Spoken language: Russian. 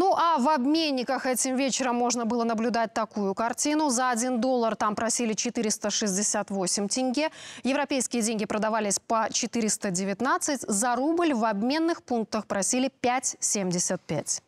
Ну а в обменниках этим вечером можно было наблюдать такую картину. За 1 доллар там просили 468 тенге. Европейские деньги продавались по 419. За рубль в обменных пунктах просили 5,75.